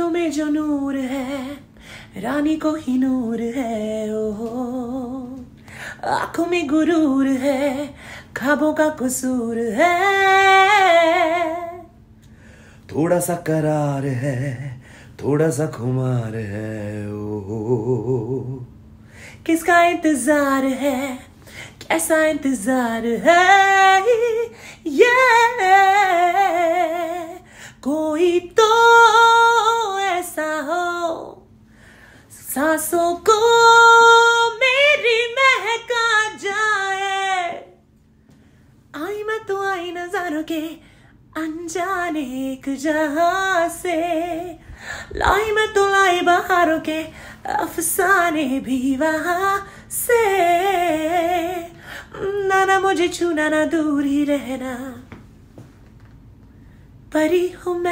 फूलों में जो नूर है रानी को ही नूर है ओ आंखों में गुरूर है खाबों का कसूर है थोड़ा सा करार है थोड़ा सा खुमार है ओ किसका इंतजार है कैसा इंतजार है ये कोई तो सांसों को मेरी महका जाए आई मैं तो आई नजारों के अनजाने एक जहां से लाई मैं तो लाई बहारों के अफसाने भी वहां से ना ना मुझे छूना ना दूर ही रहना परी हूं मैं